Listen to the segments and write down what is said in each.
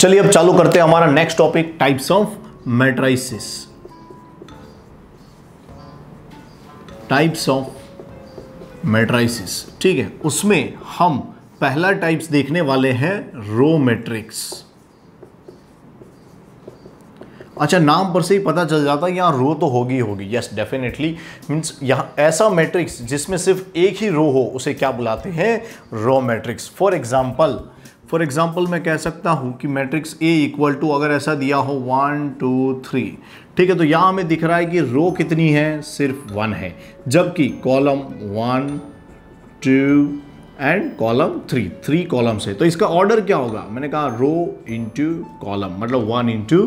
चलिए अब चालू करते हैं हमारा next topic types of matrices types of matrices ठीक है उसमें हम पहला टाइप्स देखने वाले हैं रो मैट्रिक्स अच्छा नाम पर से ही पता चल जाता है यहाँ रो तो होगी होगी यस डेफिनेटली मीन्स यहाँ ऐसा मैट्रिक्स जिसमें सिर्फ एक ही रो हो उसे क्या बुलाते हैं row matrix for example for example मैं कह सकता हूँ कि मैट्रिक्स ए इक्वल टू अगर ऐसा दिया हो वन टू थ्री ठीक है तो यहाँ हमें दिख रहा है कि रो कितनी है सिर्फ वन है जबकि column one two and column three three columns है तो इसका ऑर्डर क्या होगा मैंने कहा रो इंटू कॉलम मतलब वन इंटू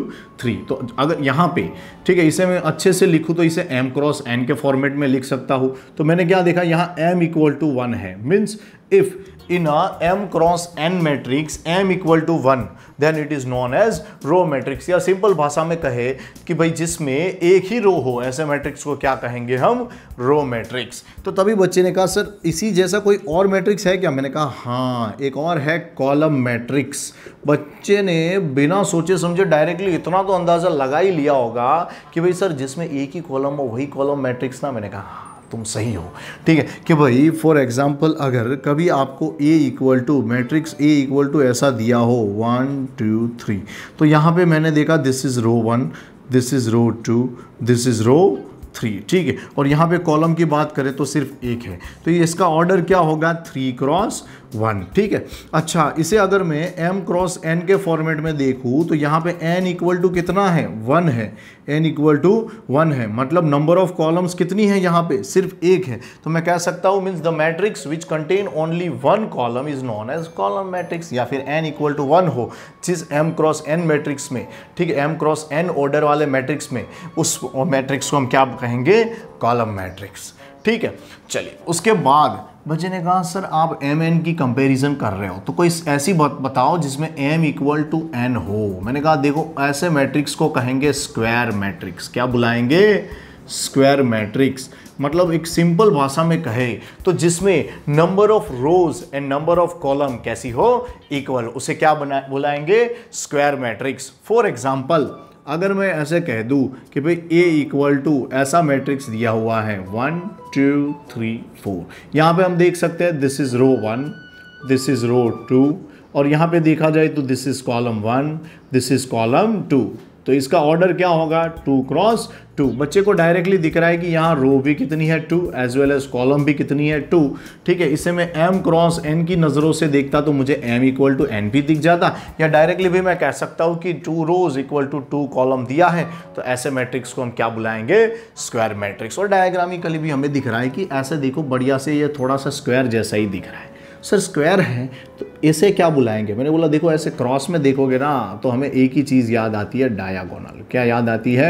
थ्री तो अगर यहाँ पे ठीक है इसे मैं अच्छे से लिखूँ तो इसे एम क्रॉस एन के फॉर्मेट में लिख सकता हूँ तो मैंने क्या देखा यहाँ एम इक्वल टू वन है means if in a m cross n matrix m equal to one then it is known as row matrix या सिंपल भाषा में कहे कि भाई जिसमें एक ही रो हो ऐसे मैट्रिक्स को क्या कहेंगे हम रो मैट्रिक्स तो तभी बच्चे ने कहा सर इसी जैसा कोई और मैट्रिक्स है क्या मैंने कहा हाँ एक और है कॉलम मैट्रिक्स बच्चे ने बिना सोचे समझे डायरेक्टली इतना तो अंदाज़ा लगा ही लिया होगा कि भाई सर जिसमें एक ही कॉलम हो वही कॉलम मैट्रिक्स ना मैंने कहा हाँ, तुम सही हो ठीक है कि भाई फॉर एग्ज़ाम्पल अगर कभी आपको A equal to matrix A equal to ऐसा दिया हो वन टू थ्री तो यहाँ पे मैंने देखा this is row one this is row two this is row three ठीक है और यहाँ पे कॉलम की बात करें तो सिर्फ एक है तो ये इसका ऑर्डर क्या होगा थ्री क्रॉस वन ठीक है अच्छा इसे अगर मैं एम क्रॉस एन के फॉर्मेट में देखूँ तो यहाँ पे एन इक्वल टू कितना है वन है एन इक्वल टू वन है मतलब नंबर ऑफ कॉलम्स कितनी है यहाँ पे सिर्फ एक है तो मैं कह सकता हूँ means the matrix which contain only one column is known as column matrix या फिर एन इक्वल टू वन हो जिस एम क्रॉस एन मैट्रिक्स में ठीक है एम क्रॉस एन ऑर्डर वाले मैट्रिक्स में उस मैट्रिक्स को हम क्या कहेंगे कॉलम मैट्रिक्स ठीक है चलिए उसके बाद बच्चे ने कहा सर आप एम एन की कंपैरिजन कर रहे हो तो कोई ऐसी बात बताओ जिसमें एम इक्वल टू एन हो मैंने कहा देखो ऐसे मैट्रिक्स को कहेंगे स्क्वायर मैट्रिक्स क्या बुलाएंगे स्क्वायर मैट्रिक्स मतलब एक सिंपल भाषा में कहे तो जिसमें number of rows and number of column कैसी हो इक्वल उसे क्या बुलाएंगे स्क्वायर मैट्रिक्स फॉर एग्जाम्पल अगर मैं ऐसे कह दूँ कि भाई ए इक्वल टू ऐसा मैट्रिक्स दिया हुआ है वन टू थ्री फोर यहाँ पे हम देख सकते हैं this is row one this is row two और यहाँ पे देखा जाए तो this is column one this is column two तो इसका ऑर्डर क्या होगा टू क्रॉस टू बच्चे को डायरेक्टली दिख रहा है कि यहाँ रो भी कितनी है two as well as column भी कितनी है टू ठीक है इसे मैं एम क्रॉस एन की नज़रों से देखता तो मुझे एम इक्वल टू एन भी दिख जाता या डायरेक्टली भी मैं कह सकता हूँ कि two rows equal to two column दिया है तो ऐसे मैट्रिक्स को हम क्या बुलाएंगे स्क्वायर मैट्रिक्स और डायग्रामिकली भी हमें दिख रहा है कि ऐसे देखो बढ़िया से ये थोड़ा सा स्क्वायर जैसा ही दिख रहा है सर स्क्वायर है तो इसे क्या बुलाएंगे मैंने बोला देखो ऐसे क्रॉस में देखोगे ना तो हमें एक ही चीज़ याद आती है डायागोनल क्या याद आती है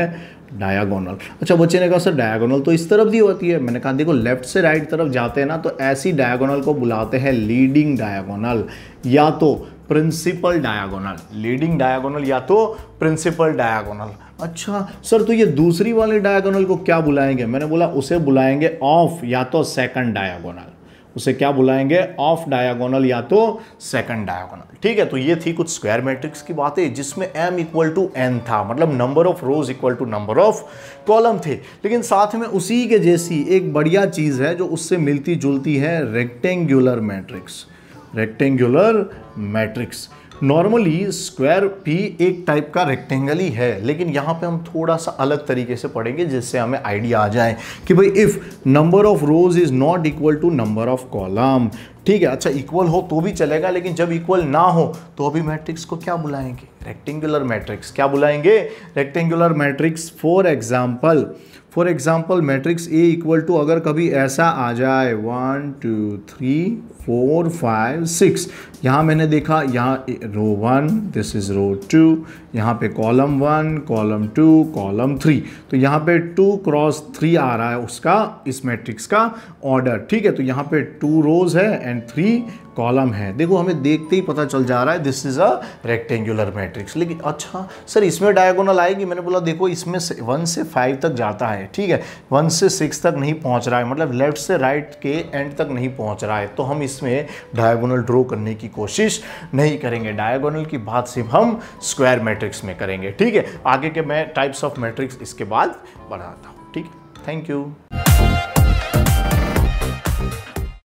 डायागोनल अच्छा बच्चे ने कहा सर डायागोनल तो इस तरफ भी होती है मैंने कहा देखो लेफ्ट से राइट तरफ जाते हैं ना तो ऐसी डायागोनल को बुलाते हैं लीडिंग डायागोनल या तो प्रिंसिपल डायागोनल लीडिंग डायागोनल या तो प्रिंसिपल डायागोनल अच्छा सर तो ये दूसरी वाले डायागोनल को क्या बुलाएंगे मैंने बोला उसे बुलाएंगे ऑफ या तो सेकंड डायागोनल उसे क्या बुलाएंगे ऑफ डायगोनल या तो सेकंड डायगोनल ठीक है तो ये थी कुछ स्क्वायर मैट्रिक्स की बातें जिसमें m इक्वल टू एन था मतलब number of rows equal to number of column थे लेकिन साथ में उसी के जैसी एक बढ़िया चीज़ है जो उससे मिलती जुलती है rectangular matrix rectangular matrix normally square भी एक टाइप का रेक्टेंगल ही है लेकिन यहाँ पे हम थोड़ा सा अलग तरीके से पढ़ेंगे जिससे हमें आइडिया आ जाए कि भाई if number of rows is not equal to number of column ठीक है अच्छा इक्वल हो तो भी चलेगा लेकिन जब इक्वल ना हो तो अभी मैट्रिक्स को क्या बुलाएंगे रेक्टेंगुलर मैट्रिक्स क्या बुलाएंगे rectangular matrix for example for example matrix A equal to अगर कभी ऐसा आ जाए one two three four five six यहाँ मैंने देखा यहाँ row one this is row two यहाँ पे column one column two column three तो यहाँ पे टू क्रॉस थ्री आ रहा है उसका इस मैट्रिक्स का ऑर्डर ठीक है तो यहाँ पे टू रोज है एंड थ्री कॉलम है देखो हमें देखते ही पता चल जा रहा है this is a rectangular matrix लेकिन अच्छा सर इसमें डायगोनल आएगी मैंने बोला देखो इसमें से वन से फाइव तक जाता है ठीक है वन से सिक्स तक नहीं पहुंच रहा है मतलब लेफ्ट से राइट right के एंड तक नहीं पहुंच रहा है तो हम इसमें डायगोनल ड्रॉ करने की कोशिश नहीं करेंगे डायगोनल की बात सिर्फ हम स्क्वायर मैट्रिक्स में करेंगे ठीक है आगे के मैं टाइप्स ऑफ मैट्रिक्स इसके बाद बढ़ाता हूँ ठीक है थैंक यू